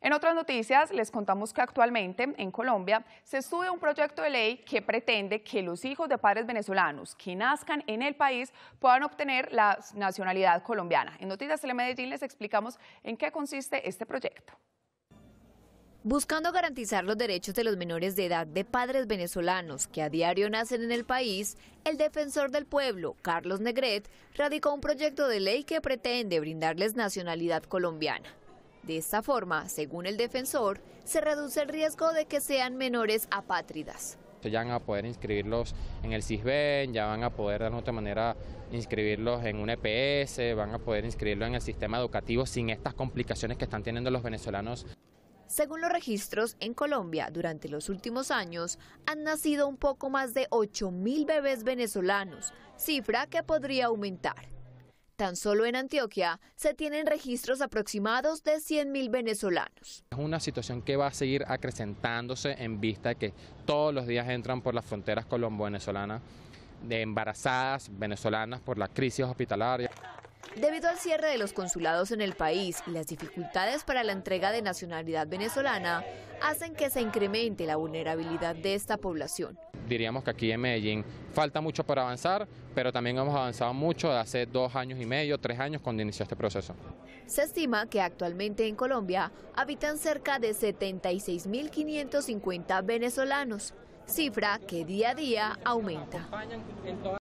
En otras noticias, les contamos que actualmente en Colombia se estudia un proyecto de ley que pretende que los hijos de padres venezolanos que nazcan en el país puedan obtener la nacionalidad colombiana. En Noticias Medellín les explicamos en qué consiste este proyecto. Buscando garantizar los derechos de los menores de edad de padres venezolanos que a diario nacen en el país, el defensor del pueblo, Carlos Negret, radicó un proyecto de ley que pretende brindarles nacionalidad colombiana. De esta forma, según el defensor, se reduce el riesgo de que sean menores apátridas. Ya van a poder inscribirlos en el CISBEN, ya van a poder de otra manera inscribirlos en un EPS, van a poder inscribirlos en el sistema educativo sin estas complicaciones que están teniendo los venezolanos. Según los registros, en Colombia durante los últimos años han nacido un poco más de 8.000 bebés venezolanos, cifra que podría aumentar. Tan solo en Antioquia se tienen registros aproximados de 100.000 venezolanos. Es una situación que va a seguir acrecentándose en vista de que todos los días entran por las fronteras colombo-venezolanas de embarazadas venezolanas por la crisis hospitalaria. Debido al cierre de los consulados en el país y las dificultades para la entrega de nacionalidad venezolana, hacen que se incremente la vulnerabilidad de esta población. Diríamos que aquí en Medellín falta mucho para avanzar, pero también hemos avanzado mucho de hace dos años y medio, tres años cuando inició este proceso. Se estima que actualmente en Colombia habitan cerca de 76.550 venezolanos, cifra que día a día aumenta.